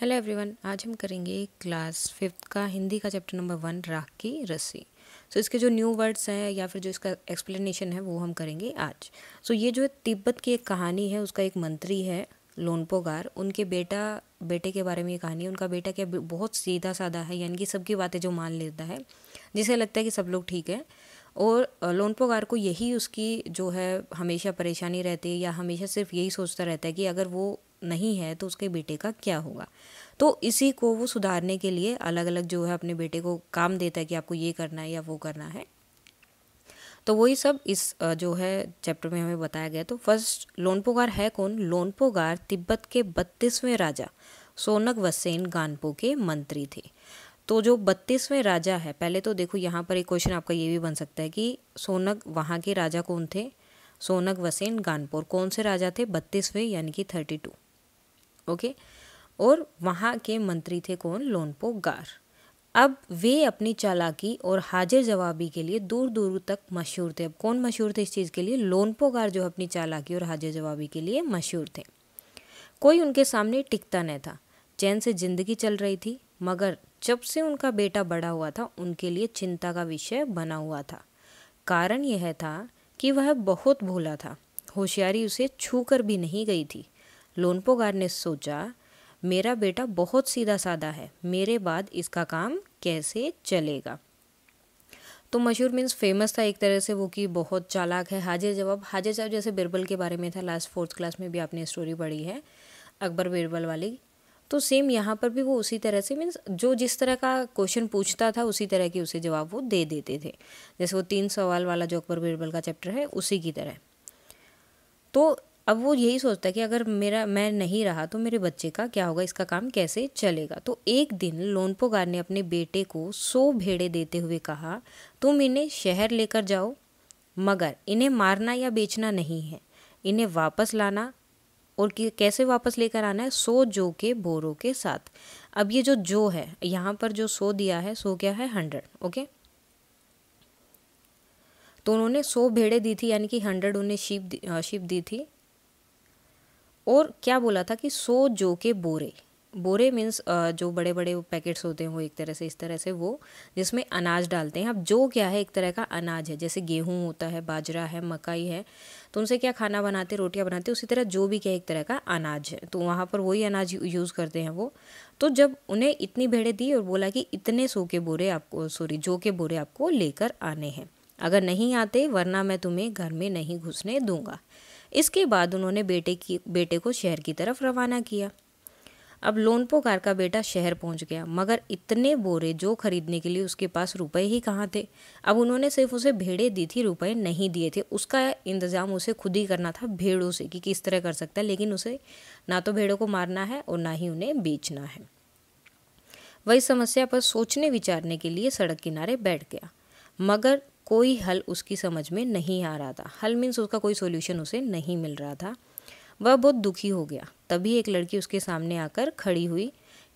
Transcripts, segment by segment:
hello everyone आज हम करेंगे क्लास फिफ्थ का हिंदी का चैप्टर नंबर वन राख की रस्सी सो so, इसके जो न्यू वर्ड्स हैं या फिर जो इसका एक्सप्लेनेशन है वो हम करेंगे आज सो so, ये जो है तिब्बत की एक कहानी है उसका एक मंत्री है लोनपोगार उनके बेटा बेटे के बारे में ये कहानी है उनका बेटा क्या बहुत सीधा साधा है यानी कि सबकी बातें जो मान लेता है जिसे लगता है कि सब लोग ठीक है और लोनपोगार को यही उसकी जो है हमेशा परेशानी रहती है या हमेशा सिर्फ यही सोचता रहता है कि अगर वो नहीं है तो उसके बेटे का क्या होगा तो इसी को वो सुधारने के लिए अलग अलग जो है अपने बेटे को काम देता है कि आपको ये करना है या वो करना है तो वही सब इस जो है चैप्टर में हमें बताया गया तो फर्स्ट लोनपोगार है कौन लोनपोगार तिब्बत के बत्तीसवें राजा सोनक वसेन गानपो के मंत्री थे तो जो बत्तीसवें राजा है पहले तो देखो यहाँ पर एक क्वेश्चन आपका ये भी बन सकता है कि सोनक वहाँ के राजा कौन थे सोनक वसेन गानपुर कौन से राजा थे बत्तीसवें यानी कि थर्टी टू ओके और वहाँ के मंत्री थे कौन लोनपो गार अब वे अपनी चालाकी और हाजिर जवाबी के लिए दूर दूर तक मशहूर थे अब कौन मशहूर थे इस चीज़ के लिए लोनपोगार जो अपनी चालाकी और हाजिर जवाबी के लिए मशहूर थे कोई उनके सामने टिकता नहीं था चैन से ज़िंदगी चल रही थी मगर जब से उनका बेटा बड़ा हुआ था उनके लिए चिंता का विषय बना हुआ था कारण यह था कि वह बहुत भोला था होशियारी उसे छू कर भी नहीं गई थी लोनपोगार ने सोचा मेरा बेटा बहुत सीधा साधा है मेरे बाद इसका काम कैसे चलेगा तो मशहूर मीन्स फेमस था एक तरह से वो कि बहुत चालाक है हाजिर जवाब हाजिर जवाब जैसे बिरबल के बारे में था लास्ट फोर्थ क्लास में भी आपने स्टोरी पढ़ी है अकबर बिरबल वाली तो सेम यहाँ पर भी वो उसी तरह से मीन्स जो जिस तरह का क्वेश्चन पूछता था उसी तरह के उसे जवाब वो दे देते थे जैसे वो तीन सवाल वाला जो अकबर बिरबल का चैप्टर है उसी की तरह तो अब वो यही सोचता है कि अगर मेरा मैं नहीं रहा तो मेरे बच्चे का क्या होगा इसका काम कैसे चलेगा तो एक दिन लोनपोगार ने अपने बेटे को सौ भेड़े देते हुए कहा तुम इन्हें शहर लेकर जाओ मगर इन्हें मारना या बेचना नहीं है इन्हें वापस लाना और कि कैसे वापस लेकर आना है सो जो के बोरों के साथ अब ये जो जो है यहाँ पर जो सो दिया है सो क्या है हंड्रेड ओके तो उन्होंने सौ भेड़े दी थी यानी कि हंड्रेड उन्हें शीप दी, शीप दी थी और क्या बोला था कि सो जो के बोरे बोरे मीन्स जो बड़े बड़े पैकेट्स होते हैं वो एक तरह से इस तरह से वो जिसमें अनाज डालते हैं अब जो क्या है एक तरह का अनाज है जैसे गेहूँ होता है बाजरा है मकई है तो उनसे क्या खाना बनाते रोटियां बनाते उसी तरह जो भी क्या एक तरह का अनाज है तो वहाँ पर वही अनाज यूज़ करते हैं वो तो जब उन्हें इतनी भेड़े दी और बोला कि इतने सो के बोरे आपको सॉरी जो के बोरे आपको लेकर आने हैं अगर नहीं आते वरना मैं तुम्हें घर में नहीं घुसने दूंगा इसके बाद उन्होंने बेटे की बेटे को शहर की तरफ रवाना किया अब कार का बेटा शहर पहुंच गया मगर इतने बोरे जो खरीदने के लिए उसके पास रुपए ही कहाँ थे अब उन्होंने सिर्फ उसे भेड़े दी थी रुपए नहीं दिए थे उसका इंतज़ाम उसे खुद ही करना था भेड़ों से कि किस तरह कर सकता है लेकिन उसे ना तो भेड़ों को मारना है और ना ही उन्हें बेचना है वही समस्या पर सोचने विचारने के लिए सड़क किनारे बैठ गया मगर कोई हल उसकी समझ में नहीं आ रहा था हल मीन्स उसका कोई सोल्यूशन उसे नहीं मिल रहा था वह बहुत दुखी हो गया तभी एक लड़की उसके सामने आकर खड़ी हुई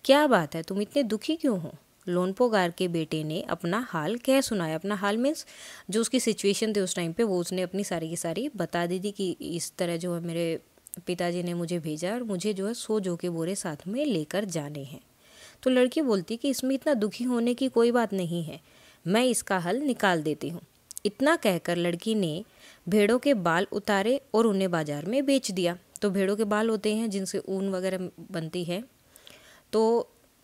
क्या बात है तुम इतने दुखी क्यों हो लोनपोगार के बेटे ने अपना हाल कह सुनाया अपना हाल मीन्स जो उसकी सिचुएशन थी उस टाइम पे वो उसने अपनी सारी की सारी बता दी थी कि इस तरह जो है मेरे पिताजी ने मुझे भेजा और मुझे जो है सो जो के बोरे साथ में लेकर जाने हैं तो लड़की बोलती कि इसमें इतना दुखी होने की कोई बात नहीं है मैं इसका हल निकाल देती हूँ इतना कहकर लड़की ने भेड़ों के बाल उतारे और उन्हें बाजार में बेच दिया तो भेड़ों के बाल होते हैं जिनसे ऊन वगैरह बनती है तो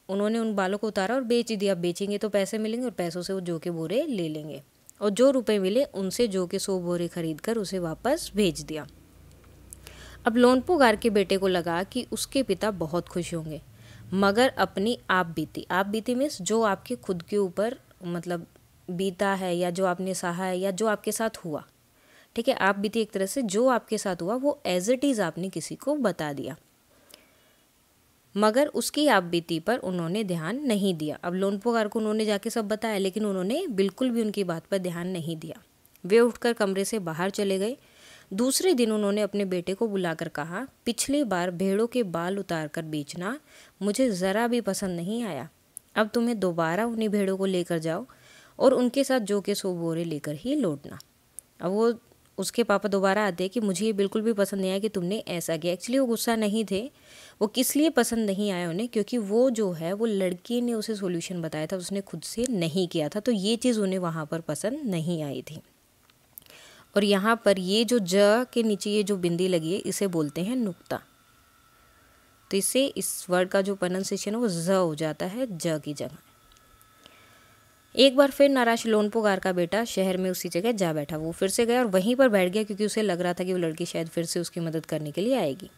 उन्होंने उन बालों को उतारा और बेच दिया बेचेंगे तो पैसे मिलेंगे और पैसों से वो जो के बोरे ले लेंगे और जो रुपए मिले उनसे जो के सौ बोरे खरीद कर उसे वापस भेज दिया अब लोनपो गार के बेटे को लगा कि उसके पिता बहुत खुश होंगे मगर अपनी आप बीती आप बीती मीन्स जो आपके खुद के ऊपर मतलब बीता है या जो आपने सहा है या जो आपके साथ हुआ ठीक है आप बीती एक तरह से जो आपके साथ हुआ वो एज इट इज़ आपने किसी को बता दिया मगर उसकी आप बीती पर उन्होंने ध्यान नहीं दिया अब पुकार को उन्होंने जाके सब बताया लेकिन उन्होंने बिल्कुल भी उनकी बात पर ध्यान नहीं दिया वे उठकर कमरे से बाहर चले गए दूसरे दिन उन्होंने अपने बेटे को बुलाकर कहा पिछली बार भेड़ों के बाल उतार कर बेचना मुझे ज़रा भी पसंद नहीं आया अब तुम्हें दोबारा उन्हीं भेड़ों को लेकर जाओ और उनके साथ जो के सो बोरे लेकर ही लौटना अब वो उसके पापा दोबारा आते कि मुझे ये बिल्कुल भी पसंद नहीं आया कि तुमने ऐसा किया एक्चुअली वो गुस्सा नहीं थे वो किस लिए पसंद नहीं आया उन्हें क्योंकि वो जो है वो लड़की ने उसे सोल्यूशन बताया था उसने खुद से नहीं किया था तो ये चीज़ उन्हें वहाँ पर पसंद नहीं आई थी और यहाँ पर ये जो ज के नीचे ये जो बिंदी लगी है इसे बोलते हैं नुकता तो इससे इस वर्ड का जो प्रोनाउंसिएशन है वो ज हो जाता है ज की जगह एक बार फिर नाराज लोनपोगार का बेटा शहर में उसी जगह जा बैठा वो फिर से गया और वहीं पर बैठ गया क्योंकि उसे लग रहा था कि वो लड़की शायद फिर से उसकी मदद करने के लिए आएगी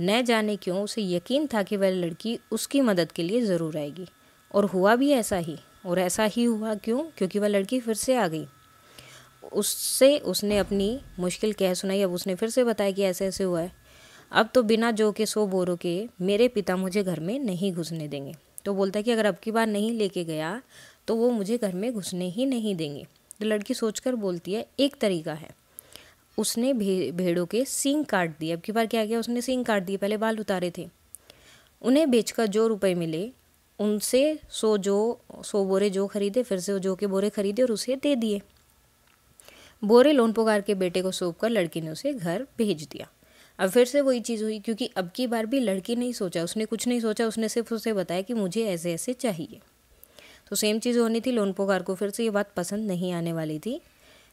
न जाने क्यों उसे यकीन था कि वह लड़की उसकी मदद के लिए ज़रूर आएगी और हुआ भी ऐसा ही और ऐसा ही हुआ क्यों क्योंकि वह लड़की फिर से आ गई उससे उसने अपनी मुश्किल कह सुनाई अब उसने फिर से बताया कि ऐसे ऐसे हुआ है अब तो बिना जो के सो बोरो के मेरे पिता मुझे घर में नहीं घुसने देंगे तो बोलता है कि अगर अब की बार नहीं लेके गया तो वो मुझे घर में घुसने ही नहीं देंगे तो लड़की सोचकर बोलती है एक तरीका है उसने भे, भेड़ों के सींग काट दिए अब की बार क्या किया उसने सींग काट दिए पहले बाल उतारे थे उन्हें बेचकर जो रुपए मिले उनसे सो जो सो बोरे जो खरीदे फिर से जो के बोरे खरीदे और उसे दे दिए बोरे लोन पुकार के बेटे को सौंप कर लड़की ने उसे घर भेज दिया अब फिर से वही चीज़ हुई क्योंकि अब की बार भी लड़की नहीं सोचा उसने कुछ नहीं सोचा उसने सिर्फ उसे बताया कि मुझे ऐसे ऐसे चाहिए तो सेम चीज़ होनी थी लोन पोकार को फिर से ये बात पसंद नहीं आने वाली थी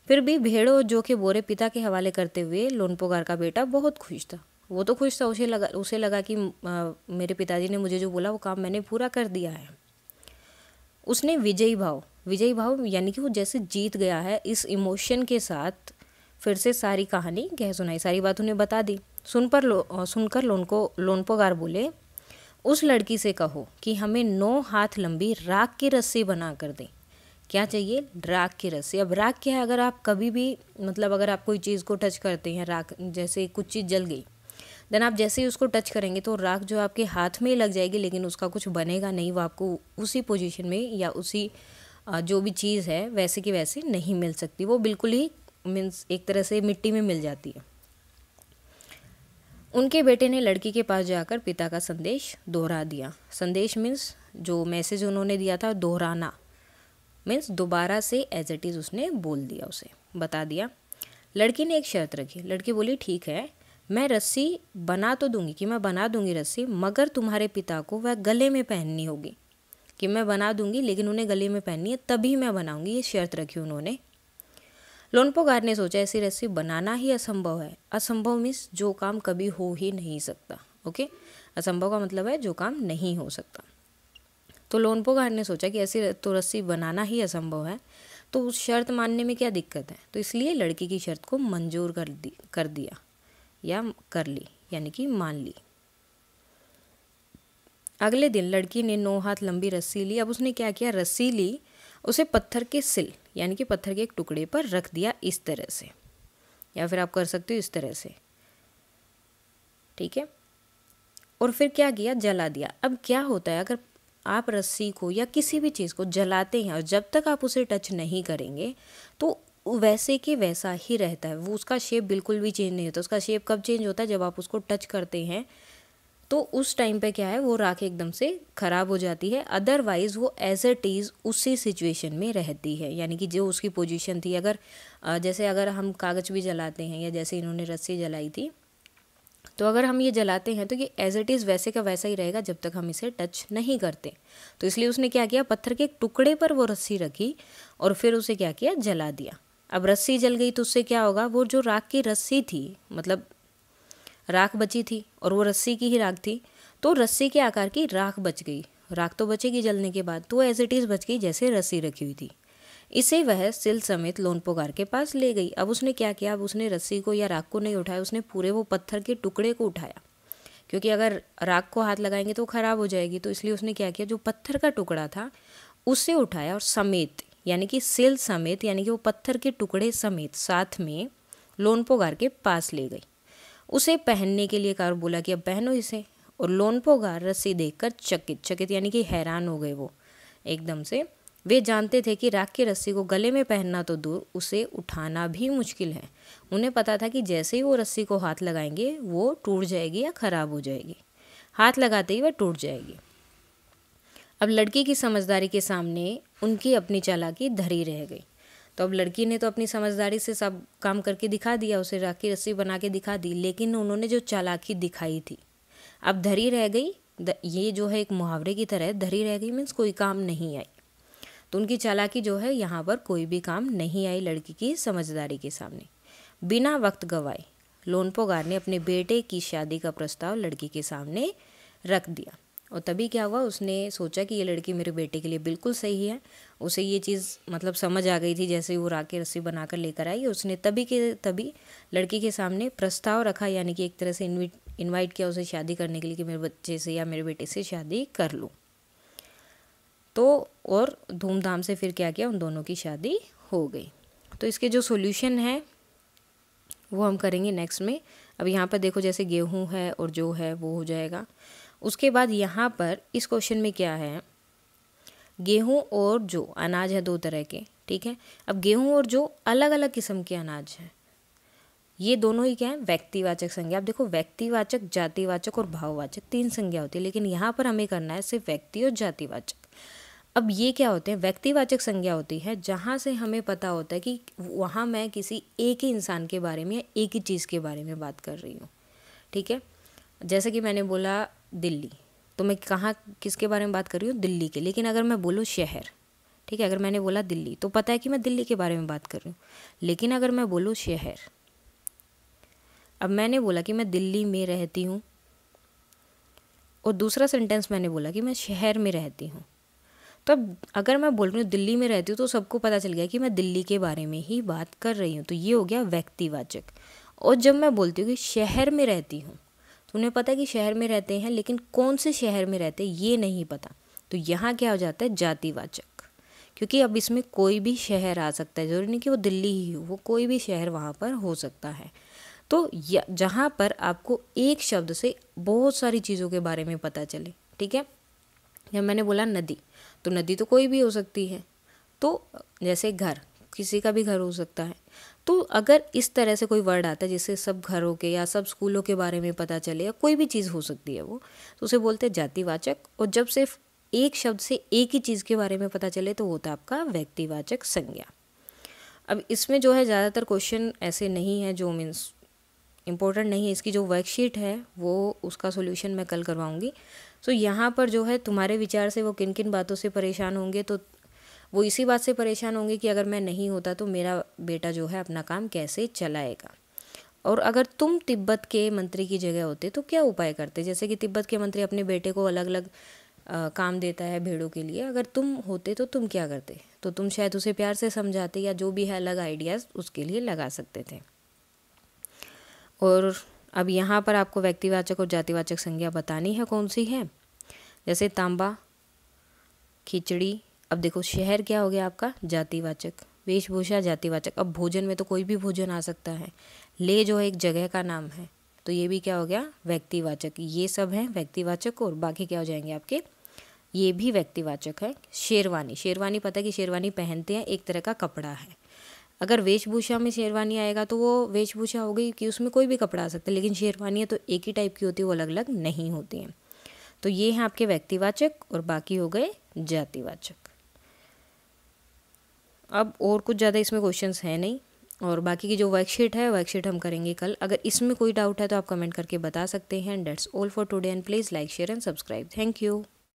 फिर भी भेड़ो जो के बोरे पिता के हवाले करते हुए लोन पोकार का बेटा बहुत खुश था वो तो खुश था उसे लगा उसे लगा कि आ, मेरे पिताजी ने मुझे जो बोला वो काम मैंने पूरा कर दिया है उसने विजयी भाव विजयी भाव यानी कि वो जैसे जीत गया है इस इमोशन के साथ फिर से सारी कहानी कह सुनाई सारी बात उन्हें बता दी सुन पर लो सुनकर लोन को लोनपोगार बोले उस लड़की से कहो कि हमें नौ हाथ लंबी राख की रस्सी बना कर दें क्या चाहिए राख की रस्सी अब राख क्या है अगर आप कभी भी मतलब अगर आप कोई चीज़ को टच करते हैं राख जैसे कुछ चीज़ जल गई देन आप जैसे ही उसको टच करेंगे तो राख जो आपके हाथ में ही लग जाएगी लेकिन उसका कुछ बनेगा नहीं वो आपको उसी पोजीशन में या उसी जो भी चीज़ है वैसे की वैसे नहीं मिल सकती वो बिल्कुल ही मीन्स एक तरह से मिट्टी में मिल जाती है उनके बेटे ने लड़की के पास जाकर पिता का संदेश दोहरा दिया संदेश मीन्स जो मैसेज उन्होंने दिया था दोहराना मीन्स दोबारा से एज इट इज़ उसने बोल दिया उसे बता दिया लड़की ने एक शर्त रखी लड़की बोली ठीक है मैं रस्सी बना तो दूंगी कि मैं बना दूंगी रस्सी मगर तुम्हारे पिता को वह गले में पहननी होगी कि मैं बना दूंगी लेकिन उन्हें गले में पहननी है तभी मैं बनाऊंगी ये शर्त रखी उन्होंने लोनपोगार ने सोचा ऐसी रेसिपी बनाना ही असंभव है असंभव मीन्स जो काम कभी हो ही नहीं सकता ओके असंभव का मतलब है जो काम नहीं हो सकता तो लोनपोगार ने सोचा कि ऐसी तो रस्सी बनाना ही असंभव है तो उस शर्त मानने में क्या दिक्कत है तो इसलिए लड़की की शर्त को मंजूर कर दी कर दिया या कर ली यानी कि मान ली अगले दिन लड़की ने नौ हाथ लंबी रस्सी ली अब उसने क्या किया रस्सी ली उसे पत्थर के सिल यानी कि पत्थर के एक टुकड़े पर रख दिया इस तरह से या फिर आप कर सकते हो इस तरह से ठीक है और फिर क्या किया जला दिया अब क्या होता है अगर आप रस्सी को या किसी भी चीज़ को जलाते हैं और जब तक आप उसे टच नहीं करेंगे तो वैसे के वैसा ही रहता है वो उसका शेप बिल्कुल भी चेंज नहीं होता उसका शेप कब चेंज होता है जब आप उसको टच करते हैं तो उस टाइम पे क्या है वो राख एकदम से ख़राब हो जाती है अदरवाइज़ वो एज एट इज़ उसी सिचुएशन में रहती है यानी कि जो उसकी पोजीशन थी अगर जैसे अगर हम कागज़ भी जलाते हैं या जैसे इन्होंने रस्सी जलाई थी तो अगर हम ये जलाते हैं तो ये एज इट इज़ वैसे का वैसा ही रहेगा जब तक हम इसे टच नहीं करते तो इसलिए उसने क्या किया पत्थर के एक टुकड़े पर वो रस्सी रखी और फिर उसे क्या किया जला दिया अब रस्सी जल गई तो उससे क्या होगा वो जो राख की रस्सी थी मतलब राख बची थी और वो रस्सी की ही राख थी तो रस्सी के आकार की राख बच गई राख तो बचेगी जलने के बाद तो एज इट इज़ बच गई जैसे रस्सी रखी हुई थी इसे वह सिल समेत लोन लोनपोगार के पास ले गई अब उसने क्या किया अब उसने रस्सी को या राख को नहीं उठाया उसने पूरे वो पत्थर के टुकड़े को उठाया क्योंकि अगर राख को हाथ लगाएंगे तो ख़राब हो जाएगी तो इसलिए उसने क्या किया जो पत्थर का टुकड़ा था उसे उठाया और समेत यानी कि सिल समेत यानी कि वो पत्थर के टुकड़े समेत साथ में लोन पोगार के पास ले गई उसे पहनने के लिए और बोला कि अब पहनो इसे और लोनपोगा रस्सी देखकर चकित चकित यानी कि हैरान हो गए वो एकदम से वे जानते थे कि राख की रस्सी को गले में पहनना तो दूर उसे उठाना भी मुश्किल है उन्हें पता था कि जैसे ही वो रस्सी को हाथ लगाएंगे वो टूट जाएगी या ख़राब हो जाएगी हाथ लगाते ही वह टूट जाएगी अब लड़की की समझदारी के सामने उनकी अपनी चालाकी धरी रह गई तो अब लड़की ने तो अपनी समझदारी से सब काम करके दिखा दिया उसे राखी रस्सी बना के दिखा दी लेकिन उन्होंने जो चालाकी दिखाई थी अब धरी रह गई ये जो है एक मुहावरे की तरह धरी रह गई मीन्स कोई काम नहीं आई तो उनकी चालाकी जो है यहाँ पर कोई भी काम नहीं आई लड़की की समझदारी के सामने बिना वक्त गवाए लोनपोगार ने अपने बेटे की शादी का प्रस्ताव लड़की के सामने रख दिया और तभी क्या हुआ उसने सोचा कि ये लड़की मेरे बेटे के लिए बिल्कुल सही है उसे ये चीज़ मतलब समझ आ गई थी जैसे वो के रस्सी कर लेकर आई उसने तभी के तभी लड़की के सामने प्रस्ताव रखा यानी कि एक तरह से इन्विट इन्वाइट किया उसे शादी करने के लिए कि मेरे बच्चे से या मेरे बेटे से शादी कर लूँ तो और धूमधाम से फिर क्या किया उन दोनों की शादी हो गई तो इसके जो सोल्यूशन है वो हम करेंगे नेक्स्ट में अब यहाँ पर देखो जैसे गेहूँ है और जो है वो हो जाएगा उसके बाद यहाँ पर इस क्वेश्चन में क्या है गेहूँ और जो अनाज है दो तरह के ठीक है अब गेहूँ और जो अलग अलग किस्म के अनाज हैं ये दोनों ही क्या है व्यक्तिवाचक संज्ञा आप देखो व्यक्तिवाचक जातिवाचक और भाववाचक तीन संज्ञा होती है लेकिन यहाँ पर हमें करना है सिर्फ व्यक्ति और जातिवाचक अब ये क्या होते हैं व्यक्तिवाचक संज्ञा होती है जहाँ से हमें पता होता है कि वहाँ मैं किसी एक ही इंसान के बारे में या एक ही चीज़ के बारे में बात कर रही हूँ ठीक है जैसे कि मैंने बोला दिल्ली तो मैं कहाँ किसके बारे में बात कर रही हूँ दिल्ली के लेकिन अगर मैं बोलूँ शहर ठीक है अगर मैंने बोला दिल्ली तो पता है कि मैं दिल्ली के बारे में बात कर रही हूँ लेकिन अगर मैं बोलूँ शहर अब मैंने बोला कि मैं दिल्ली में रहती हूँ और दूसरा सेंटेंस मैंने बोला कि मैं शहर में रहती हूँ तो अब अगर मैं बोल रही हूँ दिल्ली में रहती हूँ तो सबको पता चल गया कि मैं दिल्ली के बारे में ही बात कर रही हूँ तो ये हो गया व्यक्तिवाचक और जब मैं बोलती हूँ कि शहर में रहती हूँ उन्हें पता है कि शहर में रहते हैं लेकिन कौन से शहर में रहते हैं ये नहीं पता तो यहाँ क्या हो जाता है जातिवाचक क्योंकि अब इसमें कोई भी शहर आ सकता है ज़रूरी नहीं कि वो दिल्ली ही हो वो कोई भी शहर वहाँ पर हो सकता है तो जहाँ पर आपको एक शब्द से बहुत सारी चीज़ों के बारे में पता चले ठीक है जब मैंने बोला नदी तो नदी तो कोई भी हो सकती है तो जैसे घर किसी का भी घर हो सकता है तो अगर इस तरह से कोई वर्ड आता है जिससे सब घरों के या सब स्कूलों के बारे में पता चले या कोई भी चीज़ हो सकती है वो तो उसे बोलते हैं जातिवाचक और जब सिर्फ एक शब्द से एक ही चीज़ के बारे में पता चले तो वो होता है आपका व्यक्तिवाचक संज्ञा अब इसमें जो है ज़्यादातर क्वेश्चन ऐसे नहीं है जो मीन्स इम्पोर्टेंट नहीं है इसकी जो वर्कशीट है वो उसका सोल्यूशन मैं कल करवाऊँगी सो तो so, यहाँ पर जो है तुम्हारे विचार से वो किन किन बातों से परेशान होंगे तो वो इसी बात से परेशान होंगे कि अगर मैं नहीं होता तो मेरा बेटा जो है अपना काम कैसे चलाएगा और अगर तुम तिब्बत के मंत्री की जगह होते तो क्या उपाय करते जैसे कि तिब्बत के मंत्री अपने बेटे को अलग अलग आ, काम देता है भेड़ों के लिए अगर तुम होते तो तुम क्या करते तो तुम शायद उसे प्यार से समझाते या जो भी है अलग आइडियाज़ उसके लिए लगा सकते थे और अब यहाँ पर आपको व्यक्तिवाचक और जातिवाचक संज्ञा बतानी है कौन सी है जैसे तांबा खिचड़ी अब देखो शहर क्या हो गया आपका जातिवाचक वेशभूषा जातिवाचक अब भोजन में तो कोई भी भोजन आ सकता है ले जो है एक जगह का नाम है तो ये भी क्या हो गया व्यक्तिवाचक ये सब है व्यक्तिवाचक और बाकी क्या हो जाएंगे आपके ये भी व्यक्तिवाचक है शेरवानी शेरवानी पता है कि शेरवानी पहनते हैं एक तरह का कपड़ा है अगर वेशभूषा में शेरवानी आएगा तो वो वेशभूषा हो गई कि उसमें कोई भी कपड़ा आ सकता है लेकिन शेरवानियाँ तो एक ही टाइप की होती है वो अलग अलग नहीं होती हैं तो ये हैं आपके व्यक्तिवाचक और बाकी हो गए जातिवाचक अब और कुछ ज़्यादा इसमें क्वेश्चन हैं नहीं और बाकी की जो वर्कशीट है वर्कशीट हम करेंगे कल अगर इसमें कोई डाउट है तो आप कमेंट करके बता सकते हैं that's all for today and please like share and subscribe thank you